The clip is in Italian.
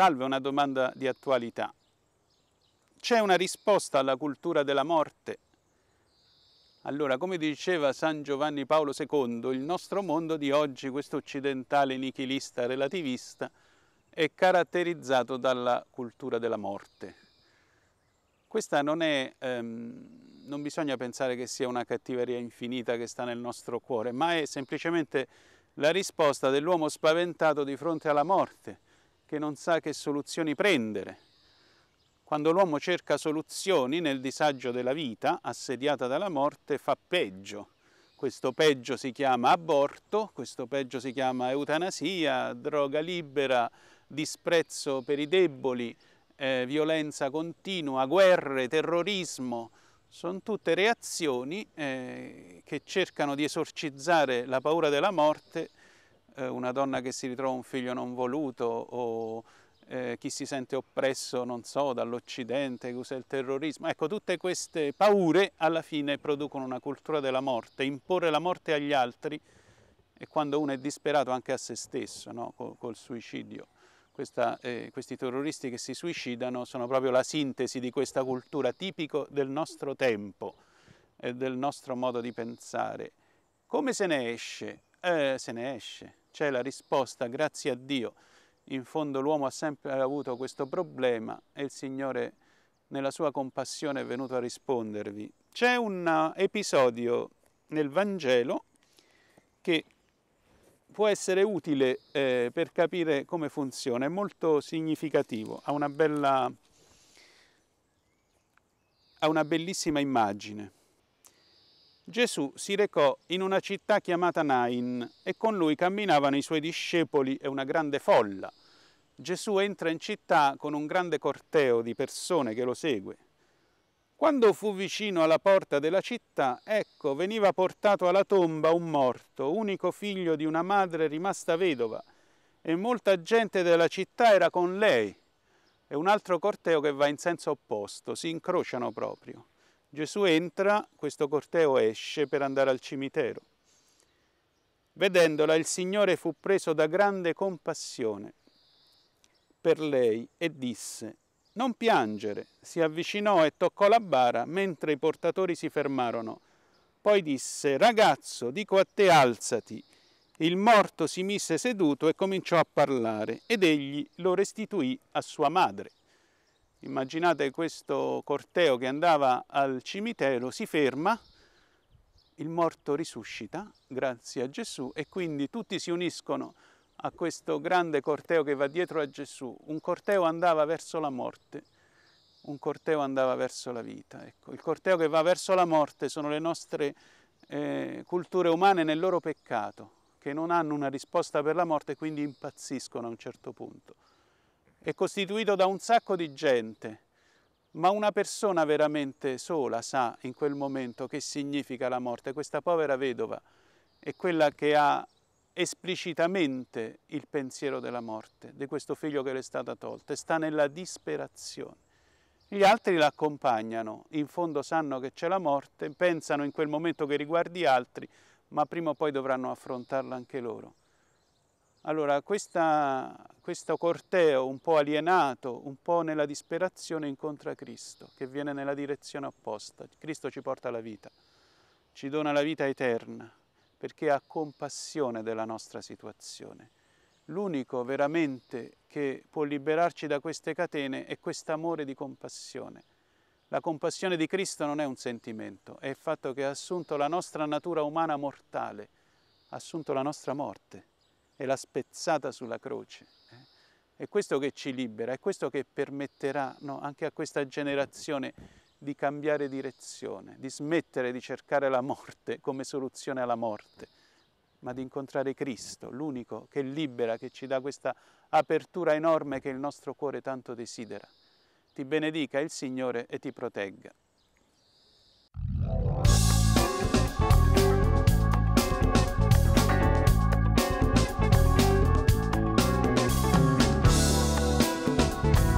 salve una domanda di attualità. C'è una risposta alla cultura della morte? Allora, come diceva San Giovanni Paolo II, il nostro mondo di oggi, questo occidentale nichilista relativista, è caratterizzato dalla cultura della morte. Questa non è, ehm, non bisogna pensare che sia una cattiveria infinita che sta nel nostro cuore, ma è semplicemente la risposta dell'uomo spaventato di fronte alla morte, che non sa che soluzioni prendere. Quando l'uomo cerca soluzioni nel disagio della vita, assediata dalla morte, fa peggio. Questo peggio si chiama aborto, questo peggio si chiama eutanasia, droga libera, disprezzo per i deboli, eh, violenza continua, guerre, terrorismo. Sono tutte reazioni eh, che cercano di esorcizzare la paura della morte eh, una donna che si ritrova un figlio non voluto o eh, chi si sente oppresso, non so, dall'Occidente, che usa il terrorismo. Ecco, tutte queste paure alla fine producono una cultura della morte. Imporre la morte agli altri e quando uno è disperato anche a se stesso, no? col, col suicidio. Questa, eh, questi terroristi che si suicidano sono proprio la sintesi di questa cultura tipico del nostro tempo e del nostro modo di pensare. Come se ne esce? Eh, se ne esce c'è la risposta, grazie a Dio. In fondo l'uomo ha sempre avuto questo problema e il Signore nella sua compassione è venuto a rispondervi. C'è un eh, episodio nel Vangelo che può essere utile eh, per capire come funziona, è molto significativo, ha una, bella, ha una bellissima immagine. Gesù si recò in una città chiamata Nain e con lui camminavano i suoi discepoli e una grande folla. Gesù entra in città con un grande corteo di persone che lo segue. Quando fu vicino alla porta della città, ecco, veniva portato alla tomba un morto, unico figlio di una madre rimasta vedova, e molta gente della città era con lei, e un altro corteo che va in senso opposto, si incrociano proprio. Gesù entra, questo corteo esce per andare al cimitero. Vedendola il Signore fu preso da grande compassione per lei e disse, non piangere, si avvicinò e toccò la bara mentre i portatori si fermarono. Poi disse, ragazzo, dico a te alzati. Il morto si mise seduto e cominciò a parlare ed egli lo restituì a sua madre. Immaginate questo corteo che andava al cimitero, si ferma, il morto risuscita grazie a Gesù e quindi tutti si uniscono a questo grande corteo che va dietro a Gesù. Un corteo andava verso la morte, un corteo andava verso la vita. Ecco, il corteo che va verso la morte sono le nostre eh, culture umane nel loro peccato, che non hanno una risposta per la morte e quindi impazziscono a un certo punto è costituito da un sacco di gente, ma una persona veramente sola sa in quel momento che significa la morte. Questa povera vedova è quella che ha esplicitamente il pensiero della morte, di questo figlio che le è stata tolta, e sta nella disperazione. Gli altri l'accompagnano, in fondo sanno che c'è la morte, pensano in quel momento che riguardi altri, ma prima o poi dovranno affrontarla anche loro. Allora, questa, questo corteo un po' alienato, un po' nella disperazione, incontra Cristo, che viene nella direzione opposta. Cristo ci porta la vita, ci dona la vita eterna, perché ha compassione della nostra situazione. L'unico veramente che può liberarci da queste catene è quest'amore di compassione. La compassione di Cristo non è un sentimento, è il fatto che ha assunto la nostra natura umana mortale, ha assunto la nostra morte è la spezzata sulla croce. Eh? È questo che ci libera, è questo che permetterà no, anche a questa generazione di cambiare direzione, di smettere di cercare la morte come soluzione alla morte, ma di incontrare Cristo, l'unico che libera, che ci dà questa apertura enorme che il nostro cuore tanto desidera. Ti benedica il Signore e ti protegga.